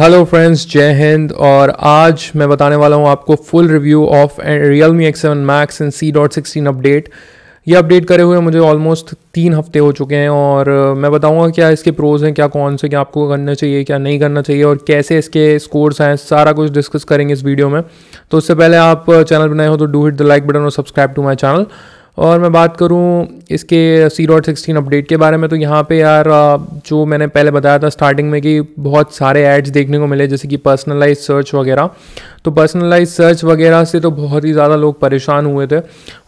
hello friends जय हिंद और आज मैं बताने वाला हूँ आपको full review of Realme X seven Max and C dot sixteen update ये अपडेट करे हुए मुझे ऑलमोस्ट तीन हफ्ते हो चुके हैं और मैं बताऊँगा क्या इसके प्रोज़ हैं क्या कौन से क्या आपको करना चाहिए क्या नहीं करना चाहिए और कैसे इसके स्कोर्स हैं सारा कुछ डिस्कस करेंगे इस वीडियो में तो उससे पहले आप चैनल बनाए हो तो do hit the like button और सब्सक्राइब टू माई चैनल और मैं बात करूँ इसके सी डॉट सिक्सटीन अपडेट के बारे में तो यहाँ पे यार जो मैंने पहले बताया था स्टार्टिंग में कि बहुत सारे एड्स देखने को मिले जैसे कि पर्सनलाइज सर्च वगैरह तो पर्सनलाइज सर्च वगैरह से तो बहुत ही ज़्यादा लोग परेशान हुए थे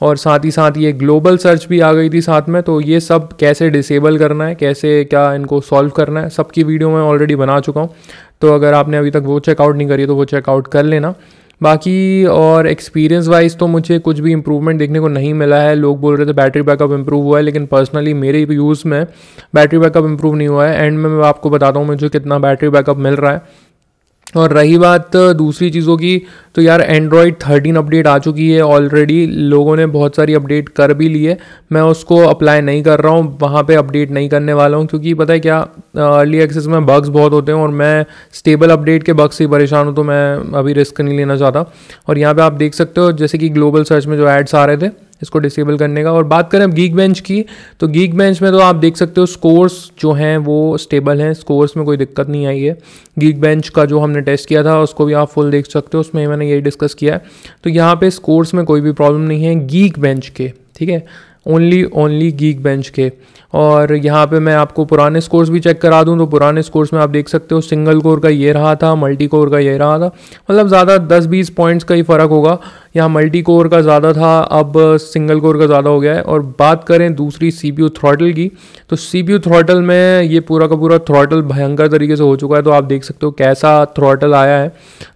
और साथ ही साथ ये ग्लोबल सर्च भी आ गई थी साथ में तो ये सब कैसे डिसेबल करना है कैसे क्या इनको सॉल्व करना है सबकी वीडियो मैं ऑलरेडी बना चुका हूँ तो अगर आपने अभी तक वो चेकआउट नहीं करी तो वो चेकआउट कर लेना बाकी और एक्सपीरियंस वाइज तो मुझे कुछ भी इम्प्रूवमेंट देखने को नहीं मिला है लोग बोल रहे थे बैटरी बैकअप इम्प्रूव हुआ है लेकिन पर्सनली मेरे यूज़ में बैटरी बैकअप इम्प्रूव नहीं हुआ है एंड में मैं आपको बताता हूँ मुझे कितना बैटरी बैकअप मिल रहा है और रही बात दूसरी चीज़ों की तो यार एंड्रॉयड थर्टीन अपडेट आ चुकी है ऑलरेडी लोगों ने बहुत सारी अपडेट कर भी ली है मैं उसको अप्लाई नहीं कर रहा हूँ वहाँ पे अपडेट नहीं करने वाला हूँ क्योंकि पता है क्या अर्ली एक्सेस में बग्स बहुत होते हैं और मैं स्टेबल अपडेट के बग्स से परेशान हूँ तो मैं अभी रिस्क नहीं लेना चाहता और यहाँ पर आप देख सकते हो जैसे कि ग्लोबल सर्च में जो एड्स आ रहे थे इसको डिसेबल करने का और बात करें अब गीक बेंच की तो गीक बेंच में तो आप देख सकते हो स्कोर्स जो हैं वो स्टेबल हैं स्कोर्स में कोई दिक्कत नहीं आई है गीक बेंच का जो हमने टेस्ट किया था उसको भी आप फुल देख सकते हो उसमें मैंने यही डिस्कस किया है तो यहाँ पर स्कोर्स में कोई भी प्रॉब्लम नहीं है गीक बेंच के ठीक है ओनली ओनली गीक बेंच के और यहाँ पे मैं आपको पुराने स्कोर्स भी चेक करा दूँ तो पुराने स्कोर्स में आप देख सकते हो सिंगल कोर का ये रहा था मल्टी कोर का ये रहा था मतलब ज़्यादा 10-20 पॉइंट्स का ही फ़र्क होगा यहाँ मल्टी कोर का ज़्यादा था अब सिंगल कोर का ज़्यादा हो गया है और बात करें दूसरी सी पी थ्रॉटल की तो सी पी थ्रॉटल में ये पूरा का पूरा थ्रॉटल भयंकर तरीके से हो चुका है तो आप देख सकते हो कैसा थ्रॉटल आया है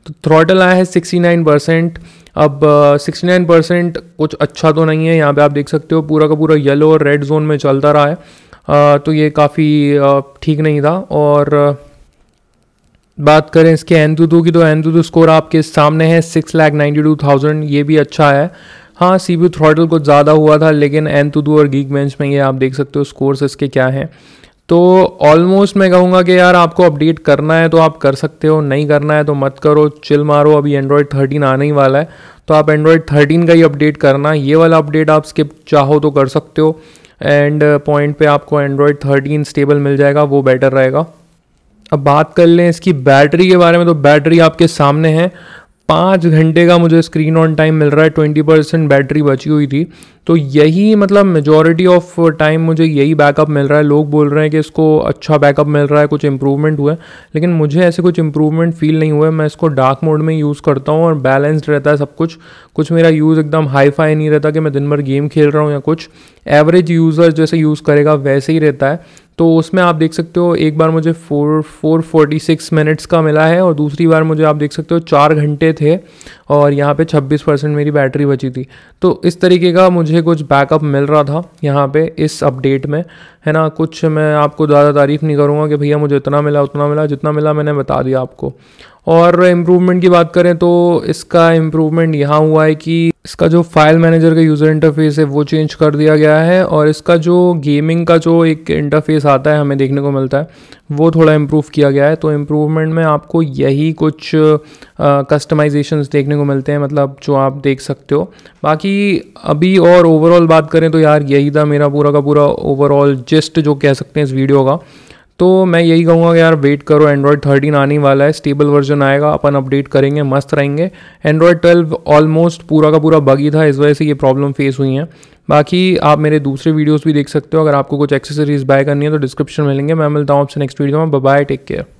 तो थ्रॉटल आया है सिक्सटी नाइन परसेंट अब सिक्सटी नाइन परसेंट कुछ अच्छा तो नहीं है यहाँ पे आप देख सकते हो पूरा का पूरा येलो और रेड जोन में चलता रहा है uh, तो ये काफ़ी uh, ठीक नहीं था और uh, बात करें इसके एनदुदू की तो एनदुदू स्कोर आपके सामने है six lakh ninety two thousand ये भी अच्छा है हाँ सी बी थ्रॉटल कुछ ज़्यादा हुआ था लेकिन एनतुदू और गीक बेंच में ये आप देख सकते हो स्कोर्स इसके क्या हैं तो ऑलमोस्ट मैं कहूँगा कि यार आपको अपडेट करना है तो आप कर सकते हो नहीं करना है तो मत करो चिल मारो अभी एंड्रॉयड थर्टीन आने ही वाला है तो आप एंड्रॉयड थर्टीन का ही अपडेट करना ये वाला अपडेट आप स्किप चाहो तो कर सकते हो एंड पॉइंट पे आपको एंड्रॉयड थर्टीन स्टेबल मिल जाएगा वो बेटर रहेगा अब बात कर लें इसकी बैटरी के बारे में तो बैटरी आपके सामने है पाँच घंटे का मुझे स्क्रीन ऑन टाइम मिल रहा है ट्वेंटी परसेंट बैटरी बची हुई थी तो यही मतलब मेजॉरिटी ऑफ टाइम मुझे यही बैकअप मिल रहा है लोग बोल रहे हैं कि इसको अच्छा बैकअप मिल रहा है कुछ इंप्रूवमेंट हुआ है लेकिन मुझे ऐसे कुछ इंप्रूवमेंट फील नहीं हुआ है मैं इसको डार्क मोड में यूज़ करता हूँ और बैलेंस्ड रहता है सब कुछ कुछ मेरा यूज़ एकदम हाई फाई नहीं रहता कि मैं दिन भर गेम खेल रहा हूँ या कुछ एवरेज यूज़र जैसे यूज़ करेगा वैसे ही रहता है तो उसमें आप देख सकते हो एक बार मुझे four four forty six minutes का मिला है और दूसरी बार मुझे आप देख सकते हो चार घंटे थे और यहाँ पे छब्बीस परसेंट मेरी बैटरी बची थी तो इस तरीके का मुझे कुछ बैकअप मिल रहा था यहाँ पे इस अपडेट में है ना कुछ मैं आपको ज़्यादा तारीफ़ नहीं करूँगा कि भैया मुझे इतना मिला उतना मिला जितना मिला मैंने बता दिया आपको और इम्प्रूवमेंट की बात करें तो इसका इम्प्रूवमेंट यहाँ हुआ है कि इसका जो फाइल मैनेजर का यूज़र इंटरफेस है वो चेंज कर दिया गया है और इसका जो गेमिंग का जो एक इंटरफेस आता है हमें देखने को मिलता है वो थोड़ा इम्प्रूव किया गया है तो इम्प्रूवमेंट में आपको यही कुछ कस्टमाइजेशंस देखने को मिलते हैं मतलब जो आप देख सकते हो बाकी अभी और ओवरऑल बात करें तो यार यही था मेरा पूरा का पूरा ओवरऑल जिस जिस्ट जो कह सकते हैं इस वीडियो का तो मैं यही कहूँगा कि यार वेट करो एंड्रॉयड थर्टीन आने वाला है स्टेबल वर्जन आएगा अपन अपडेट करेंगे मस्त रहेंगे एंड्रॉयड ट्वेल्व ऑलमोस्ट पूरा का पूरा बगी था इस वजह से ये प्रॉब्लम फेस हुई हैं बाकी आप मेरे दूसरे वीडियोस भी देख सकते हो अगर आपको कुछ एक्सेसरीज बाय करनी है तो डिस्क्रिप्शन में लेंगे मैं मिलता हूँ आपसे नेक्स्ट वीडियो में बाय टेक केयर